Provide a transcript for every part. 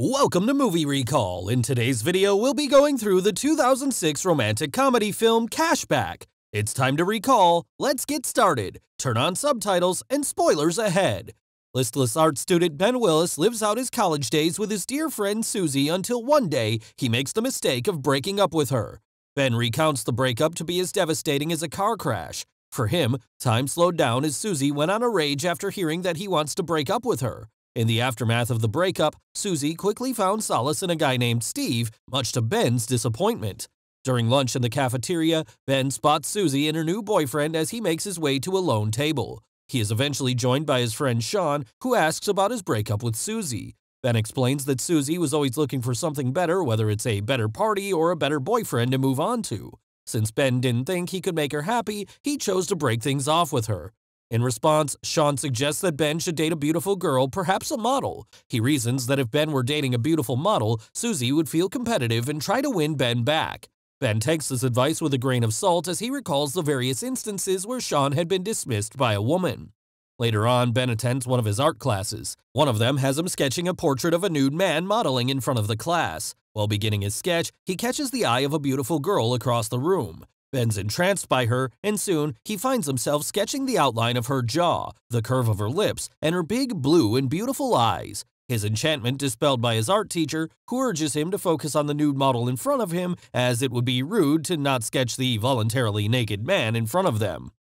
Welcome to Movie Recall. In today's video, we'll be going through the 2006 romantic comedy film Cashback. It's time to recall. Let's get started. Turn on subtitles and spoilers ahead. Listless art student Ben Willis lives out his college days with his dear friend Susie until one day he makes the mistake of breaking up with her. Ben recounts the breakup to be as devastating as a car crash. For him, time slowed down as Susie went on a rage after hearing that he wants to break up with her. In the aftermath of the breakup, Susie quickly found solace in a guy named Steve, much to Ben's disappointment. During lunch in the cafeteria, Ben spots Susie and her new boyfriend as he makes his way to a lone table. He is eventually joined by his friend Sean, who asks about his breakup with Susie. Ben explains that Susie was always looking for something better, whether it's a better party or a better boyfriend to move on to. Since Ben didn't think he could make her happy, he chose to break things off with her. In response, Sean suggests that Ben should date a beautiful girl, perhaps a model. He reasons that if Ben were dating a beautiful model, Susie would feel competitive and try to win Ben back. Ben takes this advice with a grain of salt as he recalls the various instances where Sean had been dismissed by a woman. Later on, Ben attends one of his art classes. One of them has him sketching a portrait of a nude man modeling in front of the class. While beginning his sketch, he catches the eye of a beautiful girl across the room. Ben's entranced by her, and soon he finds himself sketching the outline of her jaw, the curve of her lips, and her big blue and beautiful eyes. His enchantment dispelled by his art teacher, who urges him to focus on the nude model in front of him, as it would be rude to not sketch the voluntarily naked man in front of them.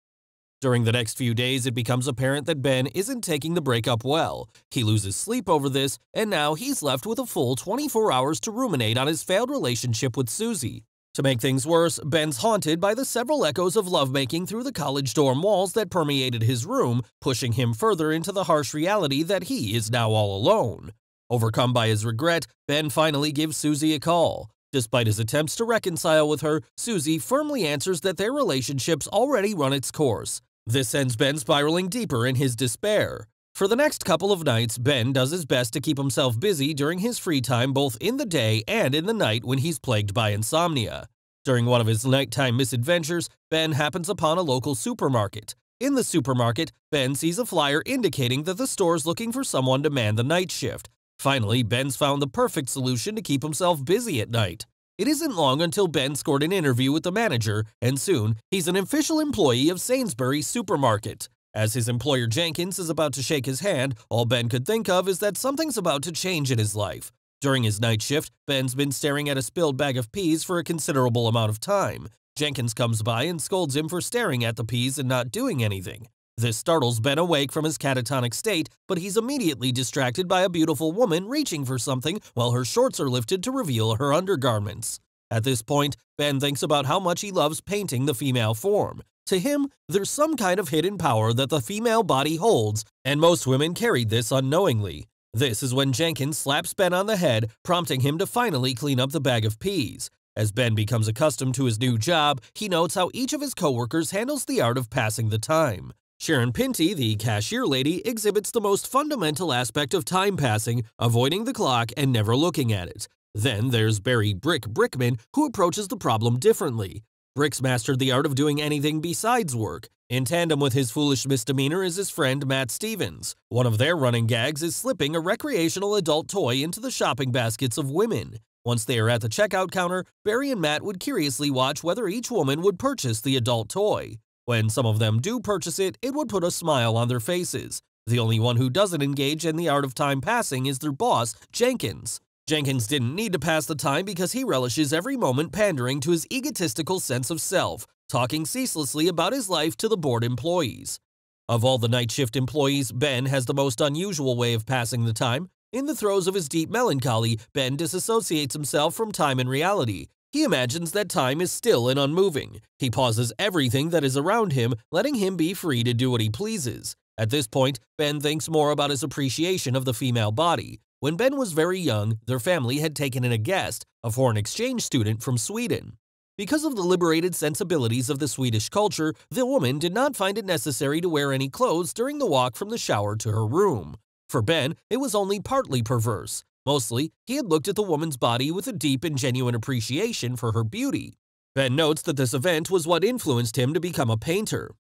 During the next few days, it becomes apparent that Ben isn't taking the breakup well. He loses sleep over this, and now he's left with a full 24 hours to ruminate on his failed relationship with Susie. To make things worse, Ben's haunted by the several echoes of lovemaking through the college dorm walls that permeated his room, pushing him further into the harsh reality that he is now all alone. Overcome by his regret, Ben finally gives Susie a call. Despite his attempts to reconcile with her, Susie firmly answers that their relationship's already run its course. This sends Ben spiraling deeper in his despair. For the next couple of nights, Ben does his best to keep himself busy during his free time both in the day and in the night when he's plagued by insomnia. During one of his nighttime misadventures, Ben happens upon a local supermarket. In the supermarket, Ben sees a flyer indicating that the store's looking for someone to man the night shift. Finally, Ben's found the perfect solution to keep himself busy at night. It isn't long until Ben scored an interview with the manager, and soon, he's an official employee of Sainsbury's supermarket. As his employer Jenkins is about to shake his hand, all Ben could think of is that something's about to change in his life. During his night shift, Ben's been staring at a spilled bag of peas for a considerable amount of time. Jenkins comes by and scolds him for staring at the peas and not doing anything. This startles Ben awake from his catatonic state, but he's immediately distracted by a beautiful woman reaching for something while her shorts are lifted to reveal her undergarments. At this point, Ben thinks about how much he loves painting the female form. To him, there's some kind of hidden power that the female body holds, and most women carried this unknowingly. This is when Jenkins slaps Ben on the head, prompting him to finally clean up the bag of peas. As Ben becomes accustomed to his new job, he notes how each of his coworkers handles the art of passing the time. Sharon Pinty, the cashier lady, exhibits the most fundamental aspect of time passing, avoiding the clock and never looking at it. Then there's Barry Brick Brickman, who approaches the problem differently. Bricks mastered the art of doing anything besides work. In tandem with his foolish misdemeanor is his friend Matt Stevens. One of their running gags is slipping a recreational adult toy into the shopping baskets of women. Once they are at the checkout counter, Barry and Matt would curiously watch whether each woman would purchase the adult toy. When some of them do purchase it, it would put a smile on their faces. The only one who doesn't engage in the art of time passing is their boss, Jenkins. Jenkins didn't need to pass the time because he relishes every moment pandering to his egotistical sense of self, talking ceaselessly about his life to the board employees. Of all the night shift employees, Ben has the most unusual way of passing the time. In the throes of his deep melancholy, Ben disassociates himself from time and reality. He imagines that time is still and unmoving. He pauses everything that is around him, letting him be free to do what he pleases. At this point, Ben thinks more about his appreciation of the female body. When Ben was very young, their family had taken in a guest, a foreign exchange student from Sweden. Because of the liberated sensibilities of the Swedish culture, the woman did not find it necessary to wear any clothes during the walk from the shower to her room. For Ben, it was only partly perverse. Mostly, he had looked at the woman's body with a deep and genuine appreciation for her beauty. Ben notes that this event was what influenced him to become a painter.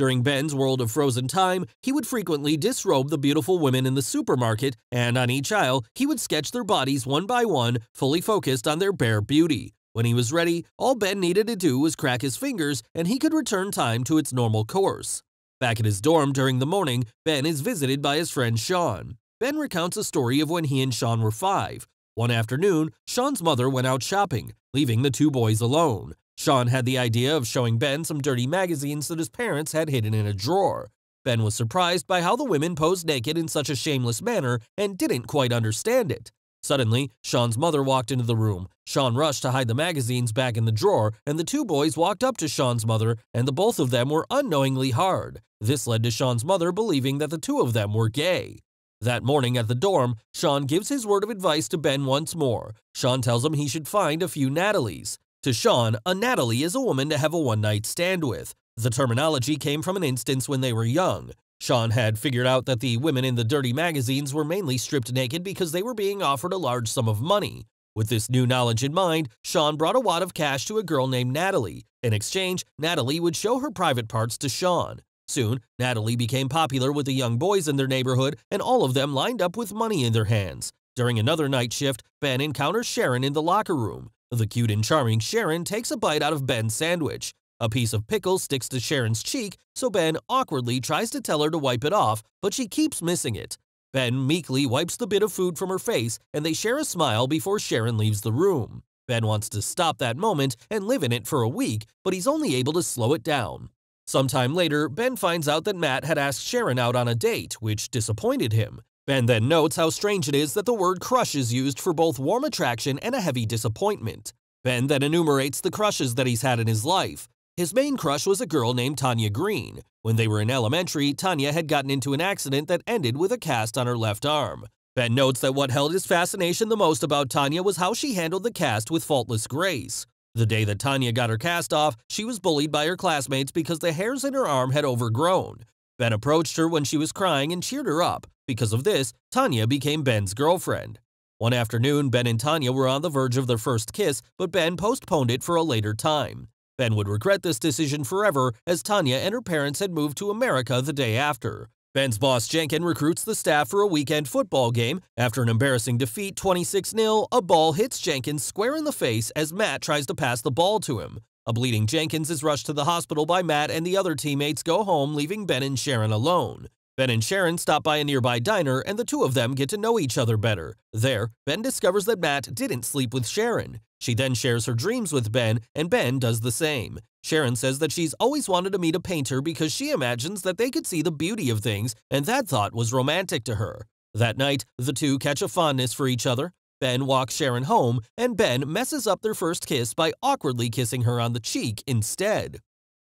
During Ben's World of Frozen Time, he would frequently disrobe the beautiful women in the supermarket, and on each aisle, he would sketch their bodies one by one, fully focused on their bare beauty. When he was ready, all Ben needed to do was crack his fingers and he could return time to its normal course. Back at his dorm during the morning, Ben is visited by his friend Sean. Ben recounts a story of when he and Sean were five. One afternoon, Sean's mother went out shopping, leaving the two boys alone. Sean had the idea of showing Ben some dirty magazines that his parents had hidden in a drawer. Ben was surprised by how the women posed naked in such a shameless manner and didn't quite understand it. Suddenly, Sean's mother walked into the room. Sean rushed to hide the magazines back in the drawer, and the two boys walked up to Sean's mother, and the both of them were unknowingly hard. This led to Sean's mother believing that the two of them were gay. That morning at the dorm, Sean gives his word of advice to Ben once more. Sean tells him he should find a few Natalie's. To Sean, a Natalie is a woman to have a one night stand with. The terminology came from an instance when they were young. Sean had figured out that the women in the dirty magazines were mainly stripped naked because they were being offered a large sum of money. With this new knowledge in mind, Sean brought a wad of cash to a girl named Natalie. In exchange, Natalie would show her private parts to Sean. Soon, Natalie became popular with the young boys in their neighborhood, and all of them lined up with money in their hands. During another night shift, Ben encounters Sharon in the locker room. The cute and charming Sharon takes a bite out of Ben's sandwich. A piece of pickle sticks to Sharon's cheek, so Ben awkwardly tries to tell her to wipe it off, but she keeps missing it. Ben meekly wipes the bit of food from her face, and they share a smile before Sharon leaves the room. Ben wants to stop that moment and live in it for a week, but he's only able to slow it down. Sometime later, Ben finds out that Matt had asked Sharon out on a date, which disappointed him. Ben then notes how strange it is that the word crush is used for both warm attraction and a heavy disappointment. Ben then enumerates the crushes that he's had in his life. His main crush was a girl named Tanya Green. When they were in elementary, Tanya had gotten into an accident that ended with a cast on her left arm. Ben notes that what held his fascination the most about Tanya was how she handled the cast with faultless grace. The day that Tanya got her cast off, she was bullied by her classmates because the hairs in her arm had overgrown. Ben approached her when she was crying and cheered her up. Because of this, Tanya became Ben's girlfriend. One afternoon, Ben and Tanya were on the verge of their first kiss, but Ben postponed it for a later time. Ben would regret this decision forever as Tanya and her parents had moved to America the day after. Ben's boss Jenkin recruits the staff for a weekend football game. After an embarrassing defeat 26-0, a ball hits Jenkins square in the face as Matt tries to pass the ball to him. A bleeding Jenkins is rushed to the hospital by Matt and the other teammates go home, leaving Ben and Sharon alone. Ben and Sharon stop by a nearby diner and the two of them get to know each other better. There, Ben discovers that Matt didn't sleep with Sharon. She then shares her dreams with Ben, and Ben does the same. Sharon says that she's always wanted to meet a painter because she imagines that they could see the beauty of things, and that thought was romantic to her. That night, the two catch a fondness for each other. Ben walks Sharon home, and Ben messes up their first kiss by awkwardly kissing her on the cheek instead.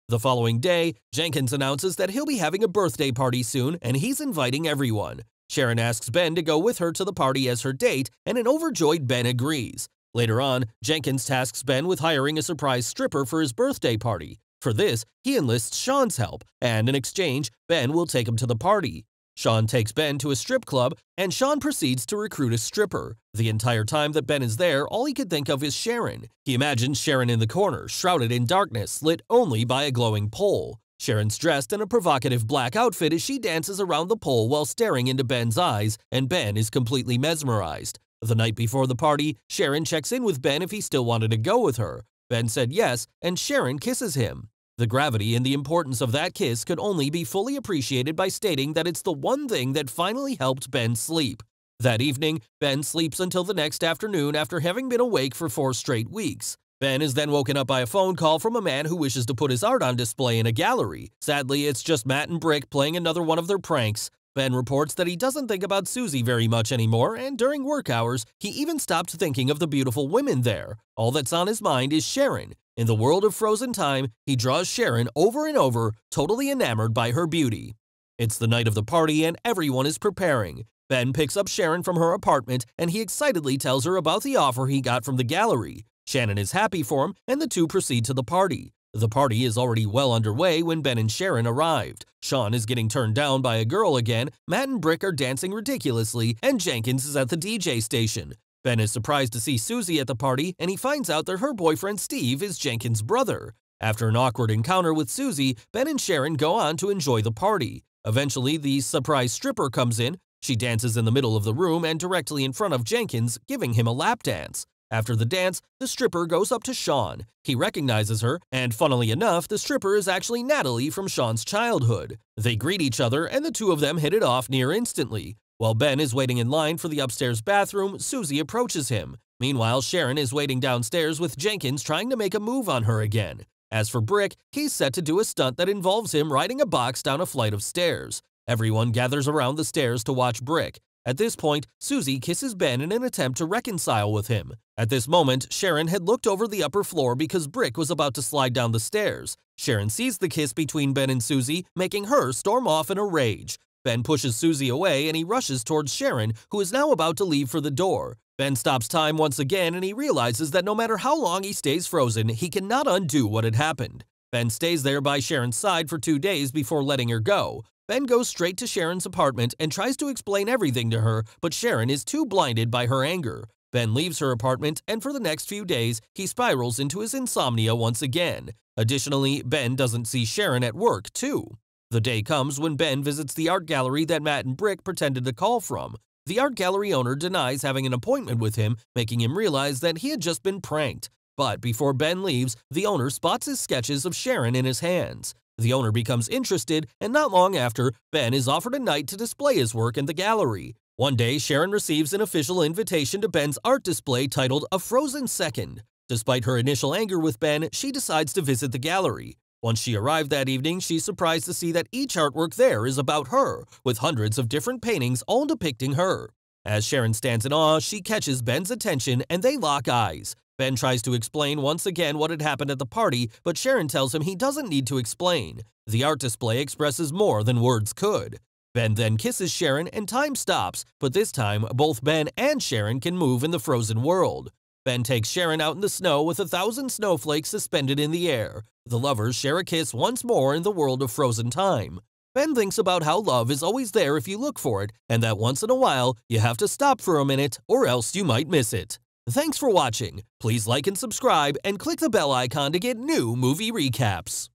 The following day, Jenkins announces that he'll be having a birthday party soon and he's inviting everyone. Sharon asks Ben to go with her to the party as her date, and an overjoyed Ben agrees. Later on, Jenkins tasks Ben with hiring a surprise stripper for his birthday party. For this, he enlists Sean's help, and in exchange, Ben will take him to the party. Sean takes Ben to a strip club, and Sean proceeds to recruit a stripper. The entire time that Ben is there, all he could think of is Sharon. He imagines Sharon in the corner, shrouded in darkness, lit only by a glowing pole. Sharon's dressed in a provocative black outfit as she dances around the pole while staring into Ben's eyes, and Ben is completely mesmerized. The night before the party, Sharon checks in with Ben if he still wanted to go with her. Ben said yes, and Sharon kisses him. The gravity and the importance of that kiss could only be fully appreciated by stating that it's the one thing that finally helped Ben sleep. That evening, Ben sleeps until the next afternoon after having been awake for four straight weeks. Ben is then woken up by a phone call from a man who wishes to put his art on display in a gallery. Sadly, it's just Matt and Brick playing another one of their pranks. Ben reports that he doesn't think about Susie very much anymore, and during work hours, he even stopped thinking of the beautiful women there. All that's on his mind is Sharon. In the world of frozen time, he draws Sharon over and over, totally enamored by her beauty. It's the night of the party and everyone is preparing. Ben picks up Sharon from her apartment and he excitedly tells her about the offer he got from the gallery. Shannon is happy for him and the two proceed to the party. The party is already well underway when Ben and Sharon arrived. Sean is getting turned down by a girl again, Matt and Brick are dancing ridiculously, and Jenkins is at the DJ station. Ben is surprised to see Susie at the party, and he finds out that her boyfriend Steve is Jenkins' brother. After an awkward encounter with Susie, Ben and Sharon go on to enjoy the party. Eventually, the surprise stripper comes in. She dances in the middle of the room and directly in front of Jenkins, giving him a lap dance. After the dance, the stripper goes up to Sean. He recognizes her, and funnily enough, the stripper is actually Natalie from Sean's childhood. They greet each other, and the two of them hit it off near instantly. While Ben is waiting in line for the upstairs bathroom, Susie approaches him. Meanwhile, Sharon is waiting downstairs with Jenkins trying to make a move on her again. As for Brick, he's set to do a stunt that involves him riding a box down a flight of stairs. Everyone gathers around the stairs to watch Brick. At this point, Susie kisses Ben in an attempt to reconcile with him. At this moment, Sharon had looked over the upper floor because Brick was about to slide down the stairs. Sharon sees the kiss between Ben and Susie, making her storm off in a rage. Ben pushes Susie away and he rushes towards Sharon, who is now about to leave for the door. Ben stops time once again and he realizes that no matter how long he stays frozen, he cannot undo what had happened. Ben stays there by Sharon's side for two days before letting her go. Ben goes straight to Sharon's apartment and tries to explain everything to her, but Sharon is too blinded by her anger. Ben leaves her apartment, and for the next few days, he spirals into his insomnia once again. Additionally, Ben doesn't see Sharon at work, too. The day comes when Ben visits the art gallery that Matt and Brick pretended to call from. The art gallery owner denies having an appointment with him, making him realize that he had just been pranked. But before Ben leaves, the owner spots his sketches of Sharon in his hands. The owner becomes interested, and not long after, Ben is offered a night to display his work in the gallery. One day, Sharon receives an official invitation to Ben's art display titled A Frozen Second. Despite her initial anger with Ben, she decides to visit the gallery. Once she arrived that evening, she's surprised to see that each artwork there is about her, with hundreds of different paintings all depicting her. As Sharon stands in awe, she catches Ben's attention and they lock eyes. Ben tries to explain once again what had happened at the party, but Sharon tells him he doesn't need to explain. The art display expresses more than words could. Ben then kisses Sharon and time stops, but this time both Ben and Sharon can move in the frozen world. Ben takes Sharon out in the snow with a thousand snowflakes suspended in the air. The lovers share a kiss once more in the world of frozen time. Ben thinks about how love is always there if you look for it, and that once in a while, you have to stop for a minute or else you might miss it. Thanks for watching. Please like and subscribe and click the bell icon to get new movie recaps.